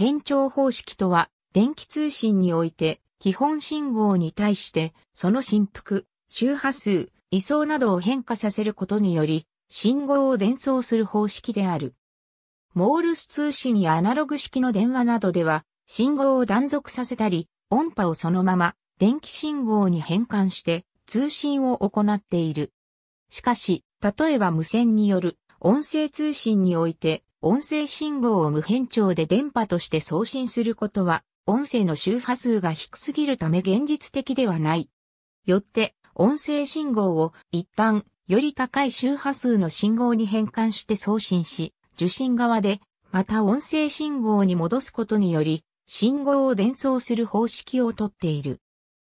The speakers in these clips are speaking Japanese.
変調方式とは、電気通信において、基本信号に対して、その振幅、周波数、位相などを変化させることにより、信号を伝送する方式である。モールス通信やアナログ式の電話などでは、信号を断続させたり、音波をそのまま電気信号に変換して通信を行っている。しかし、例えば無線による音声通信において音声信号を無変調で電波として送信することは、音声の周波数が低すぎるため現実的ではない。よって、音声信号を一旦、より高い周波数の信号に変換して送信し、受信側で、また音声信号に戻すことにより、信号を伝送する方式をとっている。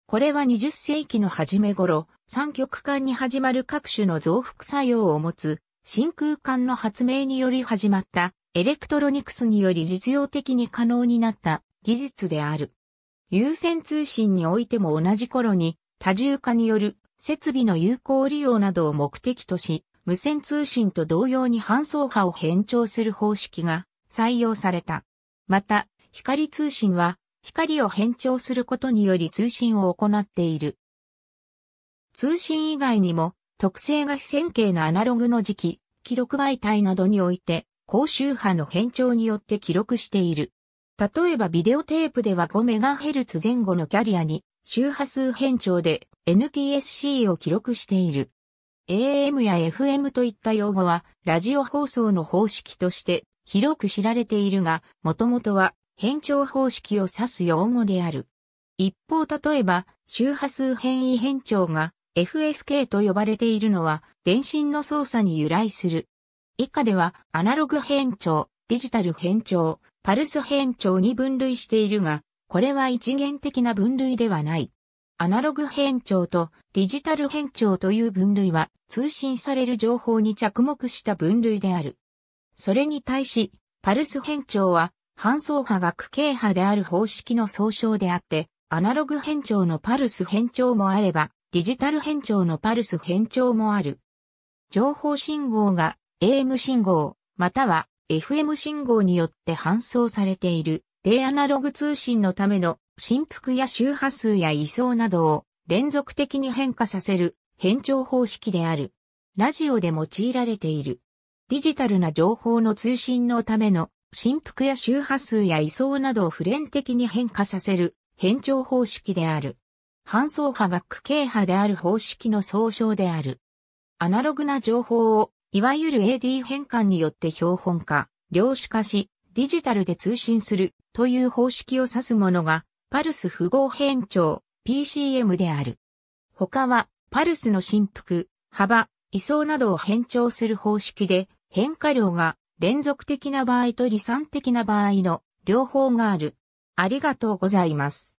これは20世紀の初め頃、三極間に始まる各種の増幅作用を持つ真空管の発明により始まったエレクトロニクスにより実用的に可能になった技術である。有線通信においても同じ頃に多重化による設備の有効利用などを目的とし、無線通信と同様に搬送波を変調する方式が採用された。また、光通信は光を変調することにより通信を行っている。通信以外にも特性が非線形のアナログの時期、記録媒体などにおいて、高周波の変調によって記録している。例えばビデオテープでは 5MHz 前後のキャリアに周波数変調で NTSC を記録している。AM や FM といった用語はラジオ放送の方式として広く知られているが、もともとは変調方式を指す用語である。一方例えば周波数変異変調が FSK と呼ばれているのは、電信の操作に由来する。以下では、アナログ変調、デジタル変調、パルス変調に分類しているが、これは一元的な分類ではない。アナログ変調とデジタル変調という分類は通信される情報に着目した分類である。それに対し、パルス変調は半層波が区形波である方式の総称であって、アナログ変調のパルス変調もあれば、ディジタル変調のパルス変調もある。情報信号が AM 信号、または FM 信号によって搬送されている、イアナログ通信のための振幅や周波数や位相などを連続的に変化させる変調方式である。ラジオで用いられている。デジタルな情報の通信のための振幅や周波数や位相などを不連的に変化させる変調方式である。搬送波が区形波である方式の総称である。アナログな情報を、いわゆる AD 変換によって標本化、量子化し、ディジタルで通信するという方式を指すものが、パルス符号変調、PCM である。他は、パルスの振幅、幅、位相などを変調する方式で、変化量が連続的な場合と離散的な場合の両方がある。ありがとうございます。